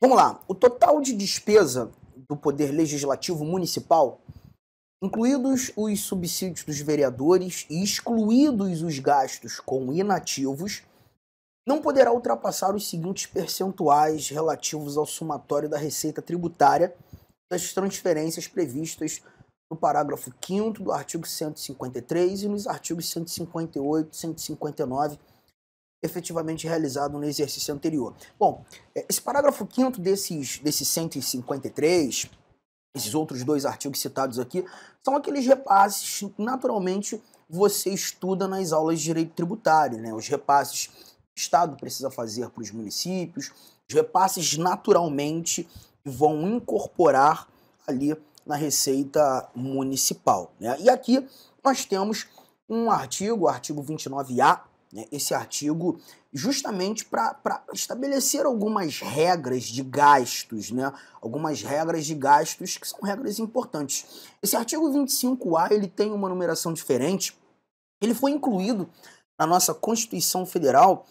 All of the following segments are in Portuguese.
Vamos lá. O total de despesa do Poder Legislativo Municipal, incluídos os subsídios dos vereadores e excluídos os gastos com inativos, não poderá ultrapassar os seguintes percentuais relativos ao somatório da receita tributária das transferências previstas no parágrafo 5 do artigo 153 e nos artigos 158, 159 efetivamente realizado no exercício anterior. Bom, é, esse parágrafo 5 desses, desses 153, esses outros dois artigos citados aqui, são aqueles repasses que naturalmente você estuda nas aulas de direito tributário, né? os repasses que o Estado precisa fazer para os municípios, os repasses naturalmente vão incorporar ali na receita municipal. Né? E aqui nós temos um artigo, o artigo 29A, né, esse artigo justamente para estabelecer algumas regras de gastos, né, algumas regras de gastos que são regras importantes. Esse artigo 25A ele tem uma numeração diferente, ele foi incluído na nossa Constituição Federal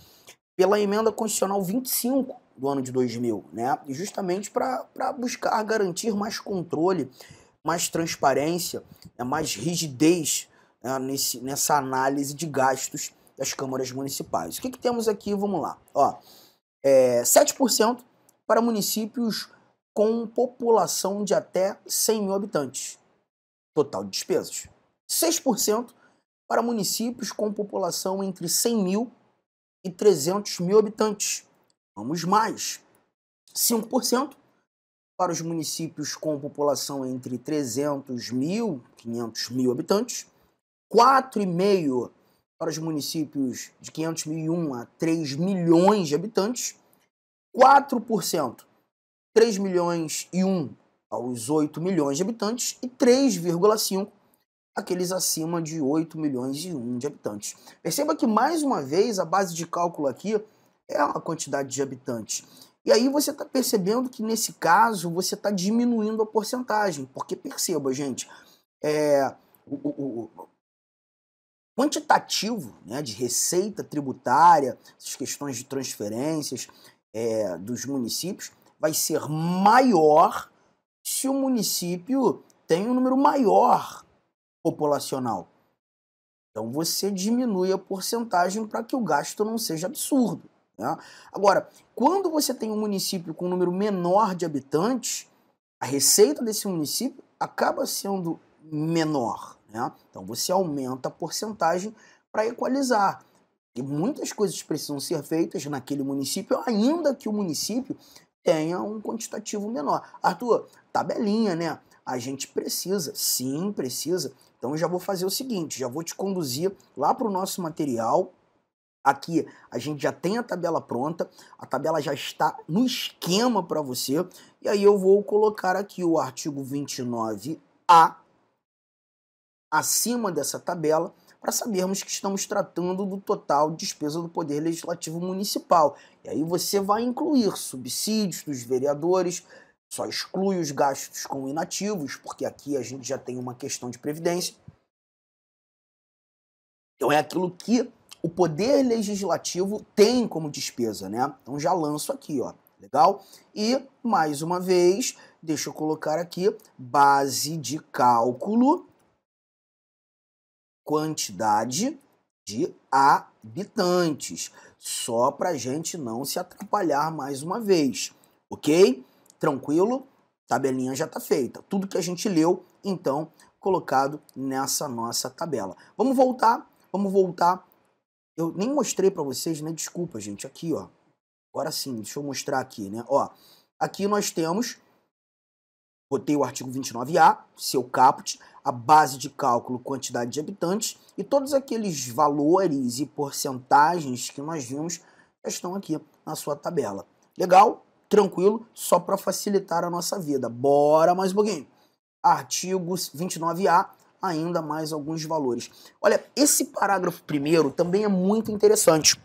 pela emenda constitucional 25 do ano de 2000, né? justamente para buscar garantir mais controle, mais transparência, né? mais rigidez né? Nesse, nessa análise de gastos das câmaras municipais. O que, que temos aqui? Vamos lá. Ó, é, 7% para municípios com população de até 100 mil habitantes, total de despesas. 6% para municípios com população entre 100 mil e 300 mil habitantes. Vamos mais. 5% para os municípios com população entre 300 mil e 500 mil habitantes. 4,5% para os municípios de 500 mil a 3 milhões de habitantes, 4%, 3 milhões e 1 aos 8 milhões de habitantes e 3,5 aqueles acima de 8 milhões e 1 de habitantes. Perceba que mais uma vez a base de cálculo aqui é a quantidade de habitantes. E aí você está percebendo que nesse caso você está diminuindo a porcentagem, porque perceba, gente, é, o, o, quantitativo né, de receita tributária, essas questões de transferências é, dos municípios, vai ser maior se o município tem um número maior populacional. Então você diminui a porcentagem para que o gasto não seja absurdo. Né? Agora, quando você tem um município com um número menor de habitantes, a receita desse município acaba sendo menor. Né? Então você aumenta a porcentagem para equalizar. E muitas coisas precisam ser feitas naquele município, ainda que o município tenha um quantitativo menor. Arthur, tabelinha, né? A gente precisa, sim, precisa. Então eu já vou fazer o seguinte, já vou te conduzir lá para o nosso material. Aqui a gente já tem a tabela pronta, a tabela já está no esquema para você. E aí eu vou colocar aqui o artigo 29A acima dessa tabela para sabermos que estamos tratando do total de despesa do Poder Legislativo Municipal. E aí você vai incluir subsídios dos vereadores, só exclui os gastos com inativos, porque aqui a gente já tem uma questão de previdência. Então é aquilo que o Poder Legislativo tem como despesa, né? Então já lanço aqui, ó. Legal? E, mais uma vez, deixa eu colocar aqui base de cálculo quantidade de habitantes, só para a gente não se atrapalhar mais uma vez, ok? Tranquilo? Tabelinha já está feita. Tudo que a gente leu, então, colocado nessa nossa tabela. Vamos voltar, vamos voltar. Eu nem mostrei para vocês, né? Desculpa, gente. Aqui, ó. Agora sim, deixa eu mostrar aqui, né? Ó, aqui nós temos Botei o artigo 29A, seu caput, a base de cálculo, quantidade de habitantes e todos aqueles valores e porcentagens que nós vimos já estão aqui na sua tabela. Legal? Tranquilo? Só para facilitar a nossa vida. Bora mais um pouquinho. Artigo 29A, ainda mais alguns valores. Olha, esse parágrafo primeiro também é muito interessante,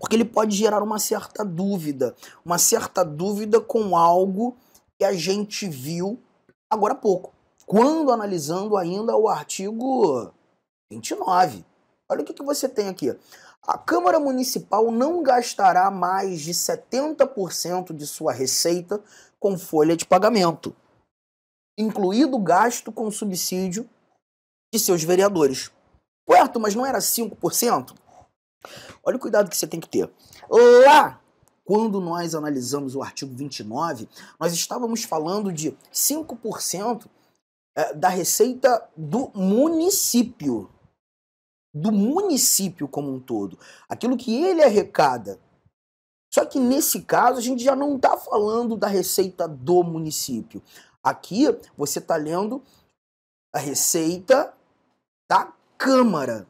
porque ele pode gerar uma certa dúvida, uma certa dúvida com algo que a gente viu agora há pouco, quando analisando ainda o artigo 29. Olha o que, que você tem aqui. A Câmara Municipal não gastará mais de 70% de sua receita com folha de pagamento, incluído gasto com subsídio de seus vereadores. Puerto, mas não era 5%? Olha o cuidado que você tem que ter. Lá quando nós analisamos o artigo 29, nós estávamos falando de 5% eh, da receita do município. Do município como um todo. Aquilo que ele arrecada. Só que nesse caso, a gente já não está falando da receita do município. Aqui você está lendo a receita da Câmara.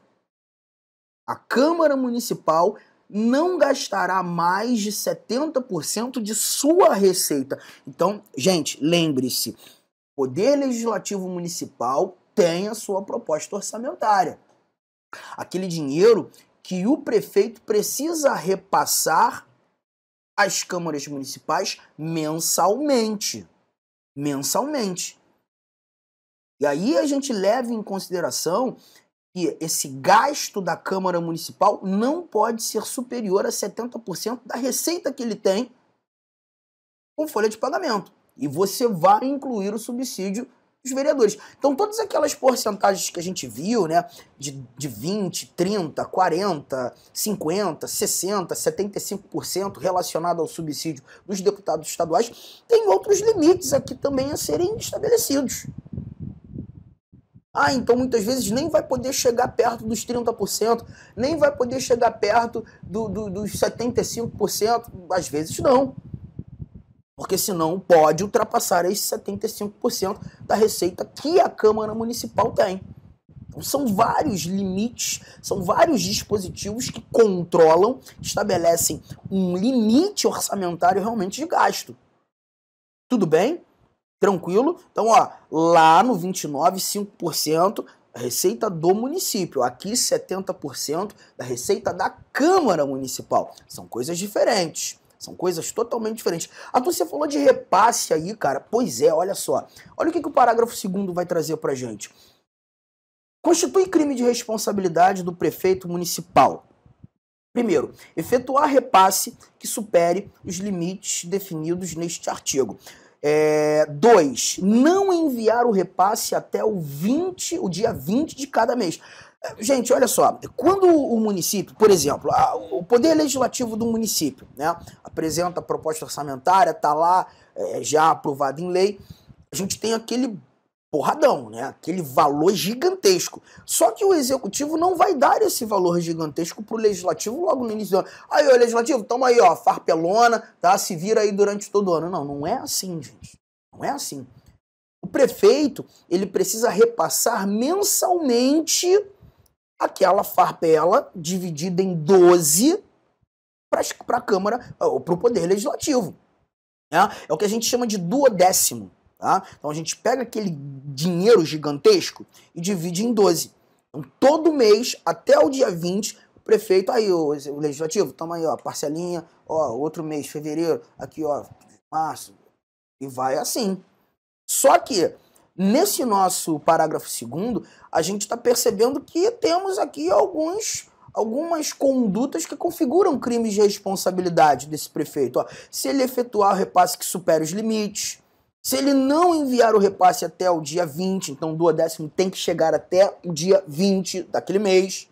A Câmara Municipal não gastará mais de 70% de sua receita. Então, gente, lembre-se, o Poder Legislativo Municipal tem a sua proposta orçamentária. Aquele dinheiro que o prefeito precisa repassar às câmaras municipais mensalmente. Mensalmente. E aí a gente leva em consideração que esse gasto da Câmara Municipal não pode ser superior a 70% da receita que ele tem com folha de pagamento. E você vai incluir o subsídio dos vereadores. Então, todas aquelas porcentagens que a gente viu, né, de, de 20, 30, 40, 50, 60, 75% relacionado ao subsídio dos deputados estaduais, tem outros limites aqui também a serem estabelecidos. Ah, então muitas vezes nem vai poder chegar perto dos 30%, nem vai poder chegar perto do, do, dos 75%. Às vezes não. Porque senão pode ultrapassar esses 75% da receita que a Câmara Municipal tem. Então, são vários limites, são vários dispositivos que controlam, estabelecem um limite orçamentário realmente de gasto. Tudo bem? Tranquilo? Então, ó, lá no 29, 5% receita do município. Aqui 70% da receita da Câmara Municipal. São coisas diferentes. São coisas totalmente diferentes. A você falou de repasse aí, cara. Pois é, olha só. Olha o que, que o parágrafo 2 vai trazer pra gente. Constitui crime de responsabilidade do prefeito municipal. Primeiro, efetuar repasse que supere os limites definidos neste artigo. É, dois, não enviar o repasse até o 20, o dia 20 de cada mês. É, gente, olha só, quando o município, por exemplo, a, o poder legislativo do município, né, apresenta a proposta orçamentária, está lá é, já aprovado em lei, a gente tem aquele porradão, né? Aquele valor gigantesco. Só que o executivo não vai dar esse valor gigantesco pro legislativo logo no início do ano. Aí, ô legislativo, toma aí, ó, farpelona, tá? Se vira aí durante todo o ano. Não, não é assim, gente. Não é assim. O prefeito, ele precisa repassar mensalmente aquela farpela dividida em 12 para a Câmara, para o Poder Legislativo. É, é o que a gente chama de duodécimo. Tá? Então a gente pega aquele dinheiro gigantesco e divide em 12. Então, todo mês, até o dia 20, o prefeito, aí, o, o legislativo, toma aí, ó, parcelinha, ó, outro mês, fevereiro, aqui, ó, março. E vai assim. Só que, nesse nosso parágrafo segundo, a gente está percebendo que temos aqui alguns algumas condutas que configuram crimes de responsabilidade desse prefeito. Ó, se ele efetuar o repasse que supera os limites, se ele não enviar o repasse até o dia 20, então o duodécimo tem que chegar até o dia 20 daquele mês.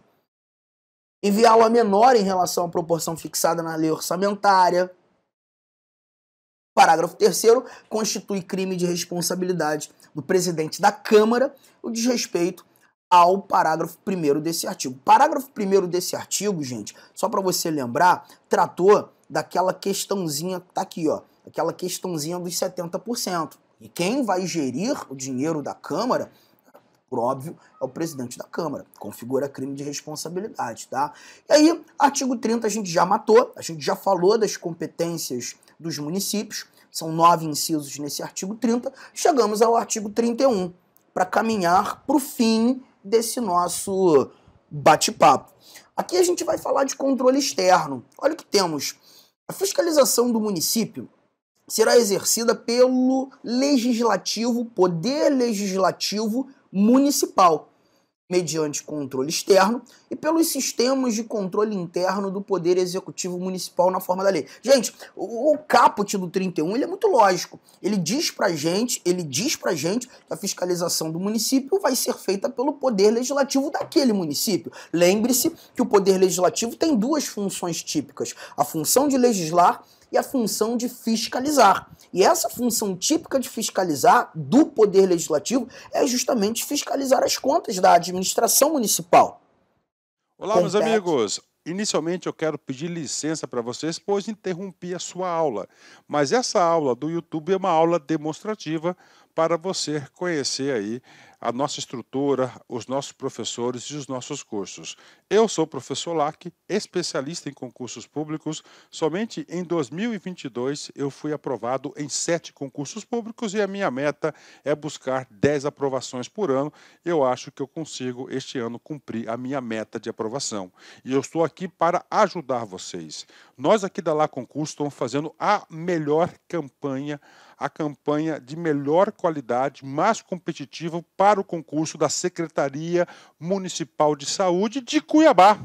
Enviá-lo a menor em relação à proporção fixada na lei orçamentária. Parágrafo 3 constitui crime de responsabilidade do presidente da Câmara o desrespeito ao parágrafo 1 desse artigo. Parágrafo 1 desse artigo, gente, só para você lembrar, tratou daquela questãozinha que tá aqui, ó, aquela questãozinha dos 70%. E quem vai gerir o dinheiro da Câmara, por óbvio, é o presidente da Câmara. Configura crime de responsabilidade, tá? E aí, artigo 30 a gente já matou, a gente já falou das competências dos municípios, são nove incisos nesse artigo 30, chegamos ao artigo 31, para caminhar para o fim desse nosso bate-papo. Aqui a gente vai falar de controle externo. Olha o que temos a fiscalização do município será exercida pelo legislativo, poder legislativo municipal, mediante controle externo e pelos sistemas de controle interno do Poder Executivo Municipal na forma da lei. Gente, o, caput do 31 ele é muito lógico. Ele diz para gente, ele diz pra gente que a fiscalização do município vai ser feita pelo Poder Legislativo daquele município. Lembre-se que o Poder Legislativo tem duas funções típicas: a função de legislar e a função de fiscalizar. E essa função típica de fiscalizar do Poder Legislativo é justamente fiscalizar as contas da administração municipal. Olá, Compete... meus amigos. Inicialmente eu quero pedir licença para vocês, pois interrompi a sua aula. Mas essa aula do YouTube é uma aula demonstrativa para você conhecer aí a nossa estrutura, os nossos professores e os nossos cursos. Eu sou o professor Lac, especialista em concursos públicos. Somente em 2022 eu fui aprovado em sete concursos públicos e a minha meta é buscar dez aprovações por ano. Eu acho que eu consigo este ano cumprir a minha meta de aprovação. E eu estou aqui para ajudar vocês. Nós aqui da Lá Concurso estamos fazendo a melhor campanha a campanha de melhor qualidade, mais competitiva para o concurso da Secretaria Municipal de Saúde de Cuiabá.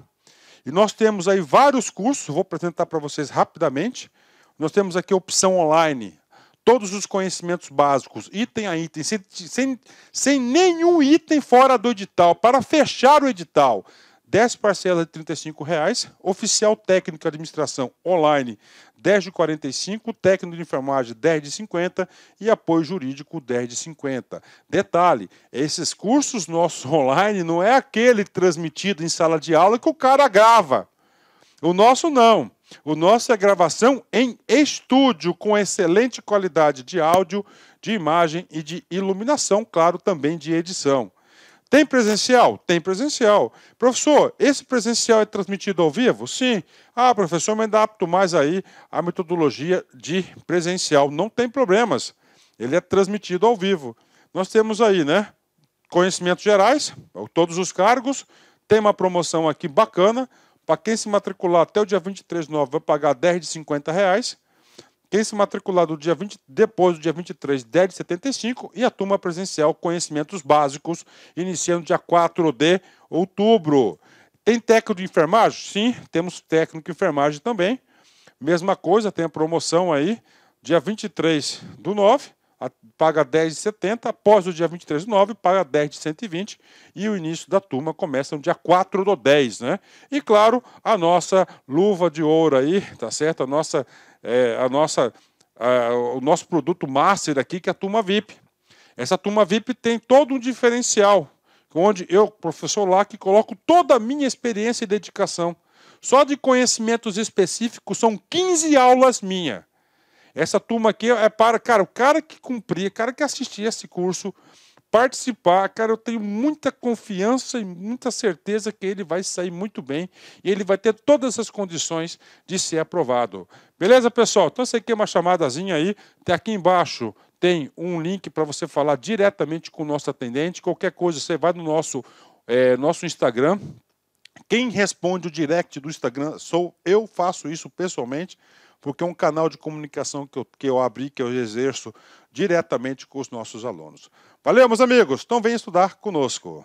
E nós temos aí vários cursos, vou apresentar para vocês rapidamente. Nós temos aqui a opção online, todos os conhecimentos básicos, item a item, sem, sem, sem nenhum item fora do edital, para fechar o edital. 10 parcelas de R$ reais. Oficial técnico de administração online, 10 de 45, técnico de enfermagem, 10 de 50 e apoio jurídico, 10 de 50. Detalhe, esses cursos nossos online não é aquele transmitido em sala de aula que o cara grava. O nosso não. O nosso é gravação em estúdio, com excelente qualidade de áudio, de imagem e de iluminação, claro, também de edição. Tem presencial? Tem presencial. Professor, esse presencial é transmitido ao vivo? Sim. Ah, professor, mas adapto mais aí a metodologia de presencial. Não tem problemas. Ele é transmitido ao vivo. Nós temos aí, né? Conhecimentos gerais, todos os cargos. Tem uma promoção aqui bacana. Para quem se matricular até o dia 23 de novembro, vai pagar 10 de reais. Quem se matricular do dia 20, depois do dia 23, 10 de 75 e a turma presencial Conhecimentos Básicos, iniciando dia 4 de outubro. Tem técnico de enfermagem? Sim, temos técnico de enfermagem também. Mesma coisa, tem a promoção aí, dia 23 do 9, paga 10 de 70, após o dia 23 do 9, paga 10 de 120, e o início da turma começa no dia 4 do 10, né? E claro, a nossa luva de ouro aí, tá certo? A nossa é, a nossa, a, o nosso produto master aqui, que é a turma VIP. Essa turma VIP tem todo um diferencial, onde eu, professor lá, que coloco toda a minha experiência e dedicação. Só de conhecimentos específicos são 15 aulas minha. Essa turma aqui é para, cara, o cara que cumprir, o cara que assistir esse curso, participar, cara, eu tenho muita confiança e muita certeza que ele vai sair muito bem e ele vai ter todas as condições de ser aprovado. Beleza, pessoal? Então, você quer é uma chamadazinha aí. Tem tá aqui embaixo tem um link para você falar diretamente com o nosso atendente. Qualquer coisa, você vai no nosso, é, nosso Instagram. Quem responde o direct do Instagram sou eu, faço isso pessoalmente porque é um canal de comunicação que eu, que eu abri, que eu exerço diretamente com os nossos alunos. Valeu, meus amigos! Então, vem estudar conosco.